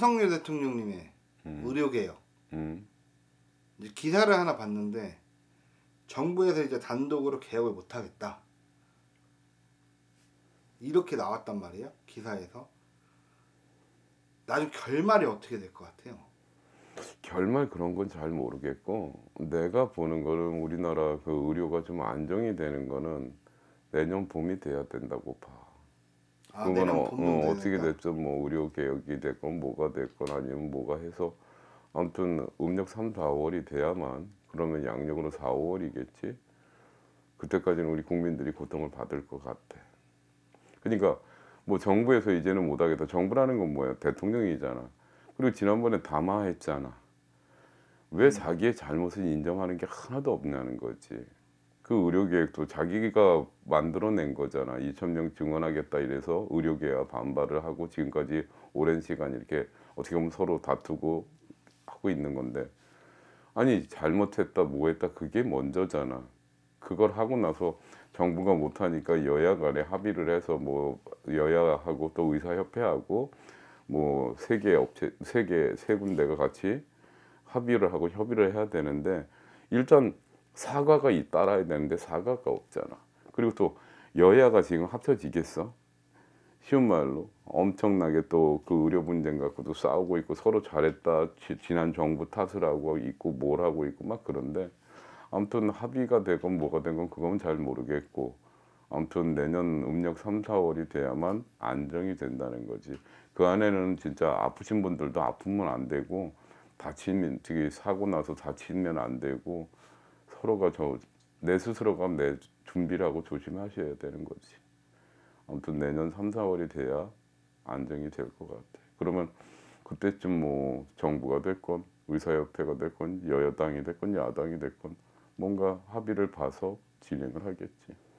윤석열 대통령님의 음. 의료개혁 음. 이제 기사를 하나 봤는데 정부에서 이제 단독으로 개혁을 못하겠다 이렇게 나왔단 말이에요 기사에서 나중 결말이 어떻게 될 것 같아요? 결말 그런 건 잘 모르겠고 내가 보는 거는 우리나라 그 의료가 좀 안정이 되는 거는 내년 봄이 돼야 된다고 봐. 아, 그거는 어, 떻게 됐든 뭐 의료 개혁이 됐건 뭐가 됐건 아니면 뭐가 해서 아무튼 음력 3, 4월이 돼야만 그러면 양력으로 4, 5월이겠지. 그때까지는 우리 국민들이 고통을 받을 것 같아. 그러니까 뭐 정부에서 이제는 못하겠다. 정부라는 건 뭐야? 대통령이잖아. 그리고 지난번에 담화했잖아. 왜 음. 자기의 잘못을 인정하는 게 하나도 없냐는 거지. 그 의료계획도 자기가 만들어낸 거잖아. 이천명 증원하겠다 이래서 의료계와 반발을 하고 지금까지 오랜 시간 이렇게 어떻게 보면 서로 다투고 하고 있는 건데 아니 잘못했다 뭐했다 그게 먼저잖아. 그걸 하고 나서 정부가 못하니까 여야 간에 합의를 해서 뭐 여야하고 또 의사협회하고 뭐세계 업체 세계세 군데가 같이 합의를 하고 협의를 해야 되는데 일단 사과가 따라야 되는데 사과가 없잖아. 그리고 또 여야가 지금 합쳐지겠어? 쉬운 말로 엄청나게 또 그 의료 분쟁 갖고도 싸우고 있고 서로 잘했다 지, 지난 정부 탓을 하고 있고 뭘 하고 있고 막 그런데 아무튼 합의가 되건 뭐가 된 건 그건 잘 모르겠고 아무튼 내년 음력 3, 4월이 돼야만 안정이 된다는 거지 그 안에는 진짜 아프신 분들도 아프면 안 되고 다치면 특히 사고 나서 다치면 안 되고 서로가 저 내 스스로가 내 준비를 하고 조심하셔야 되는 거지. 아무튼 내년 3, 4월이 돼야 안정이 될 것 같아. 그러면 그때쯤 뭐 정부가 됐건 의사협회가 됐건 여야당이 됐건 야당이 됐건 뭔가 합의를 봐서 진행을 하겠지.